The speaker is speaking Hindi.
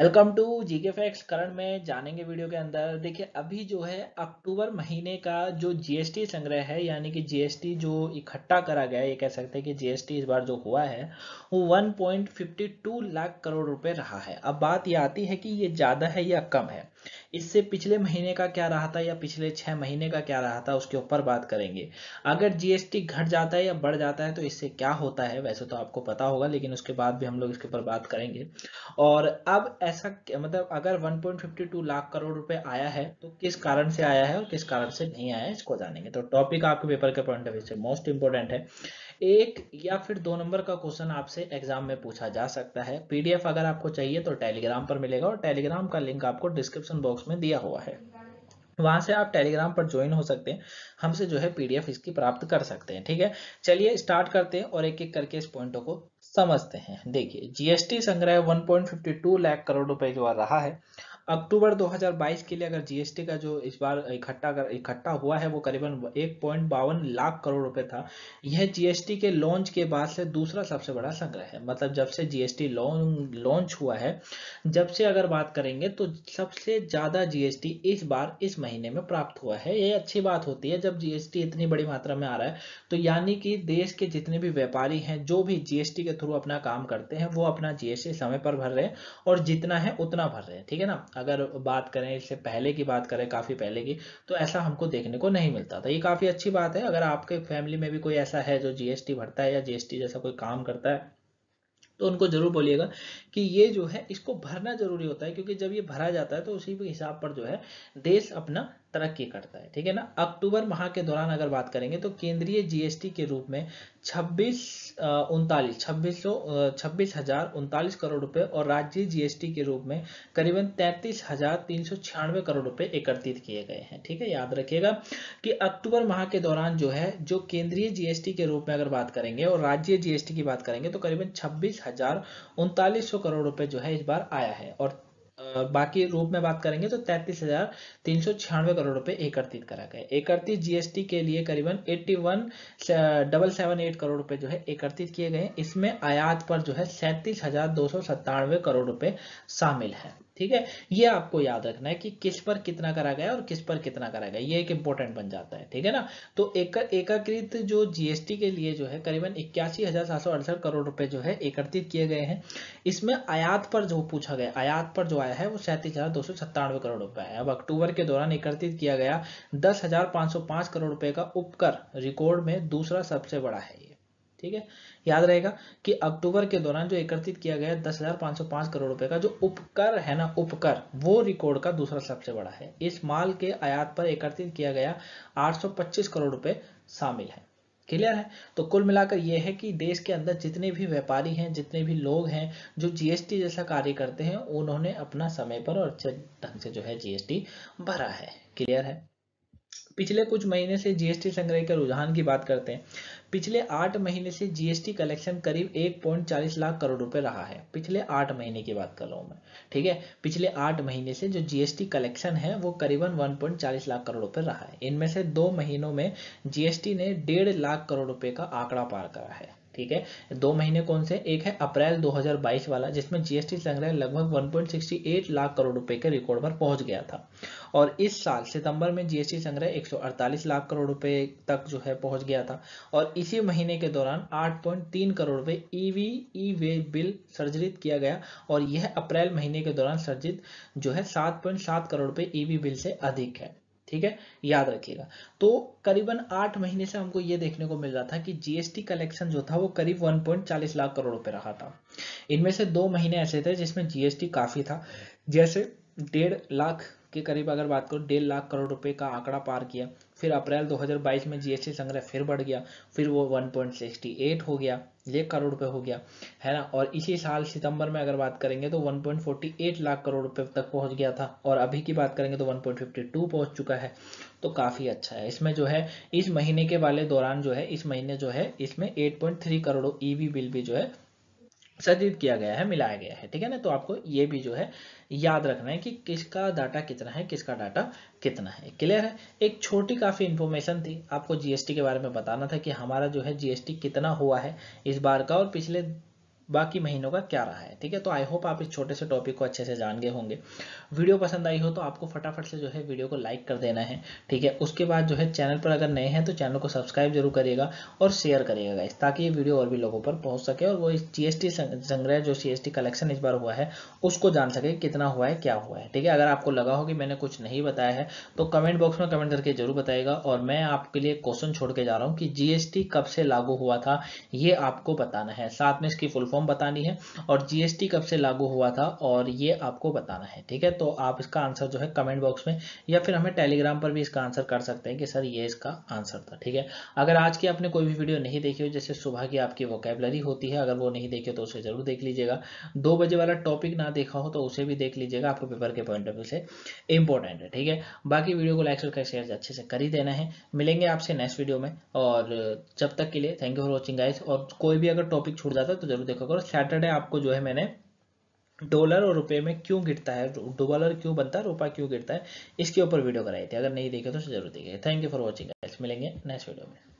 welcome to GK facts current में जानेंगे वीडियो के अंदर देखिए अभी जो है अक्टूबर महीने का जो जीएसटी संग्रह है यानी कि जीएसटी जो इकट्ठा करा गया है ये कह सकते हैं कि जीएसटी इस बार जो हुआ है वो 1.52 लाख करोड़ रुपए रहा है अब बात ये आती है कि ये ज़्यादा है या कम है इससे पिछले महीने का क्या रहा था या पिछले छह महीने का क्या रहा था उसके ऊपर बात करेंगे अगर जीएसटी घट जाता है या बढ़ जाता है तो इससे क्या होता है वैसे तो आपको पता होगा लेकिन उसके बाद भी हम लोग इसके ऊपर बात करेंगे और अब ऐसा मतलब अगर 1.52 लाख करोड़ रुपए आया है तो किस कारण से आया है और किस कारण से नहीं आया है इसको जानेंगे तो टॉपिक आपके पेपर के पॉइंट ऑफ व्यू से मोस्ट इंपॉर्टेंट है एक या फिर दो नंबर का क्वेश्चन आपसे एग्जाम में पूछा जा सकता है पीडीएफ अगर आपको चाहिए तो टेलीग्राम पर मिलेगा और टेलीग्राम का लिंक आपको डिस्क्रिप्शन बॉक्स में दिया हुआ है वहां से आप टेलीग्राम पर ज्वाइन हो सकते हैं हमसे जो है पीडीएफ इसकी प्राप्त कर सकते हैं ठीक है चलिए स्टार्ट करते हैं और एक एक करके इस पॉइंटों को समझते हैं देखिए जीएसटी संग्रह 1.52 लाख करोड़ रुपए जो आ रहा है अक्टूबर 2022 के लिए अगर जीएसटी का जो इस बार इकट्ठा कर इकट्ठा हुआ है वो करीबन एक पॉइंट बावन लाख करोड़ रुपए था यह जीएसटी के लॉन्च के बाद से दूसरा सबसे बड़ा संग्रह है मतलब जब से जीएसटी लॉन्च हुआ है जब से अगर बात करेंगे तो सबसे ज्यादा जीएसटी इस बार इस महीने में प्राप्त हुआ है ये अच्छी बात होती है जब जीएसटी इतनी बड़ी मात्रा में आ रहा है तो यानी कि देश के जितने भी व्यापारी हैं जो भी जीएसटी के थ्रू अपना काम करते हैं वो अपना जीएसटी समय पर भर रहे हैं और जितना है उतना भर रहे हैं ठीक है ना अगर बात करें इससे पहले की बात करें काफ़ी पहले की तो ऐसा हमको देखने को नहीं मिलता था ये काफ़ी अच्छी बात है अगर आपके फैमिली में भी कोई ऐसा है जो जीएसटी भरता है या जीएसटी जैसा कोई काम करता है तो उनको जरूर बोलिएगा कि ये जो है इसको भरना जरूरी होता है क्योंकि जब ये भरा जाता है तो उसी के हिसाब पर जो है देश अपना तरक्की करता है ठीक है ना अक्टूबर माह के दौरान अगर बात करेंगे तो केंद्रीय जीएसटी के रूप में छब्बीस उनतालीस छब्बीस सौ छब्बीस हजार उनतालीस करोड़ रुपए और राज्य जीएसटी के रूप में करीबन तैंतीस हजार तीन सौ छियानवे करोड़ रुपए एकत्रित किए गए हैं ठीक है याद रखिएगा कि अक्टूबर माह के दौरान जो है जो केंद्रीय जीएसटी के रूप में अगर बात करेंगे और राज्य जीएसटी की बात करेंगे तो करीबन छब्बीस हजार उनतालीस सौ करोड़ रुपए जो है इस बार आया है और बाकी रूप में बात करेंगे तो तैतीस हजार तीन सौ छियानवे करोड़ रुपए एकत्रित करा गया एकत्रित जीएसटी के लिए करीबन eighty one double seven eight crore रुपए जो है एकत्रित किए गए इसमें आयात पर जो है सैंतीस हजार दो सौ सत्तानवे करोड़ रुपए शामिल है ठीक है ये आपको याद रखना है कि किस पर कितना करा गया और किस पर कितना करा गया ये एक इंपॉर्टेंट बन जाता है ठीक है ना तो एक एकाकृत जो जीएसटी के लिए जो है करीबन इक्यासी हजार सात सौ अड़सठ करोड़ रुपए जो है एकत्रित किए गए हैं इसमें आयात पर जो पूछा गया आयात पर जो आया है वो सैंतीस हजार दो सौ सत्तानवे करोड़ रुपए है अब अक्टूबर के दौरान एकत्रित किया गया दस हजार पांच सौ पांच करोड़ रुपए का उपकर रिकॉर्ड में दूसरा सबसे बड़ा है ये ठीक है याद रहेगा कि अक्टूबर के दौरान जो एकत्रित किया गया दस हजार पांच सौ पांच करोड़ रुपए का जो उपकर है ना उपकर वो रिकॉर्ड का दूसरा सबसे बड़ा है इस माल के आयात पर एकत्रित किया गया आठ सौ पच्चीस करोड़ रुपए शामिल है क्लियर है तो कुल मिलाकर यह है कि देश के अंदर जितने भी व्यापारी हैं जितने भी लोग हैं जो जीएसटी जैसा कार्य करते हैं उन्होंने अपना समय पर और अच्छे ढंग से जो है जीएसटी भरा है क्लियर है पिछले कुछ महीने से जीएसटी संग्रह के रुझान की बात करते हैं पिछले आठ महीने से जीएसटी कलेक्शन करीब एक पॉइंट चालीस लाख करोड़ रुपए रहा है पिछले आठ महीने की बात कर रहा हूँ मैं ठीक है पिछले आठ महीने से जो जीएसटी कलेक्शन है वो करीबन वन पॉइंट चालीस लाख करोड़ रुपए रहा है इनमें से दो महीनों में जीएसटी ने डेढ़ लाख करोड़ रुपए का आंकड़ा पार करा है ठीक है दो महीने कौन से एक है अप्रैल 2022 वाला जिसमें जीएसटी संग्रह लगभग 1.68 लाख करोड़ रुपए के रिकॉर्ड पर पहुंच गया था और इस साल सितंबर में जीएसटी संग्रह 148 लाख करोड़ रुपए तक जो है पहुंच गया था और इसी महीने के दौरान 8.3 करोड़ रुपए ईवी ई वे बिल सर्जित किया गया और यह अप्रैल महीने के दौरान सर्जित जो है सात करोड़ रुपए ईवी e बिल से अधिक है ठीक है याद रखिएगा तो करीबन आठ महीने से हमको ये देखने को मिल रहा था कि जीएसटी कलेक्शन जो था वो करीब 1.40 लाख करोड़ रुपए रहा था इनमें से दो महीने ऐसे थे जिसमें जीएसटी काफी था जैसे डेढ़ लाख के करीब अगर बात करो डेढ़ लाख करोड़ रुपए का आंकड़ा पार किया फिर अप्रैल 2022 में जीएसटी संग्रह फिर बढ़ गया फिर वो 1.68 हो गया एक करोड़ रुपए हो गया है ना और इसी साल सितंबर में अगर बात करेंगे तो 1.48 लाख करोड़ रुपए तक पहुंच गया था और अभी की बात करेंगे तो 1.52 पहुंच चुका है तो काफ़ी अच्छा है इसमें जो है इस महीने के वाले दौरान जो है इस महीने जो है इसमें 8.3 करोड़ ई e बिल भी जो है सज्जित किया गया है मिलाया गया है ठीक है ना तो आपको ये भी जो है याद रखना है कि किसका डाटा कितना है किसका डाटा कितना है क्लियर है एक छोटी काफ़ी इन्फॉर्मेशन थी आपको जीएसटी के बारे में बताना था कि हमारा जो है जीएसटी कितना हुआ है इस बार का और पिछले बाकी महीनों का क्या रहा है ठीक है तो आई होप आप इस छोटे से टॉपिक को अच्छे से जान गए होंगे वीडियो पसंद आई हो तो आपको फटाफट से जो है वीडियो को लाइक कर देना है ठीक है उसके बाद जो है चैनल पर अगर नए हैं तो चैनल को सब्सक्राइब जरूर करिएगा और शेयर करिएगा इस ताकि ये वीडियो और भी लोगों पर पहुंच सके और वो इस जीएसटी संग्रह जो सी कलेक्शन इस बार हुआ है उसको जान सके कितना हुआ है क्या हुआ है ठीक है अगर आपको लगा हो कि मैंने कुछ नहीं बताया है तो कमेंट बॉक्स में कमेंट करके जरूर बताएगा और मैं आपके लिए क्वेश्चन छोड़ के जा रहा हूँ कि जीएसटी कब से लागू हुआ था ये आपको बताना है साथ में इसकी फुल फॉर्म फॉर्म बतानी है और जीएसटी कब से लागू हुआ था और ये आपको बताना है ठीक है तो आप इसका आंसर जो है कमेंट बॉक्स में या फिर हमें टेलीग्राम पर भी इसका आंसर कर सकते हैं कि सर ये इसका आंसर था ठीक है अगर आज की आपने कोई भी वीडियो नहीं देखी हो जैसे सुबह की आपकी वोकेबलरी होती है अगर वो नहीं देखे तो उसे जरूर देख लीजिएगा दो बजे वाला टॉपिक ना देखा हो तो उसे भी देख लीजिएगा आपको पेपर के पॉइंट ऑफ व्यू से इंपॉर्टेंट है ठीक है बाकी वीडियो को लाइक सब्सक्राइब शेयर अच्छे से कर ही देना है मिलेंगे आपसे नेक्स्ट वीडियो में और जब तक के लिए thank you for watching guys और कोई भी अगर टॉपिक छूट जाता है तो जरूर देखो देखा करो सैटरडे आपको जो है मैंने डॉलर और रुपए में क्यों गिरता है डॉलर क्यों बनता है रुपया क्यों गिरता है इसके ऊपर वीडियो कराई थी अगर नहीं देखे तो जरूर देखिए थैंक यू फॉर वॉचिंग मिलेंगे नेक्स्ट वीडियो में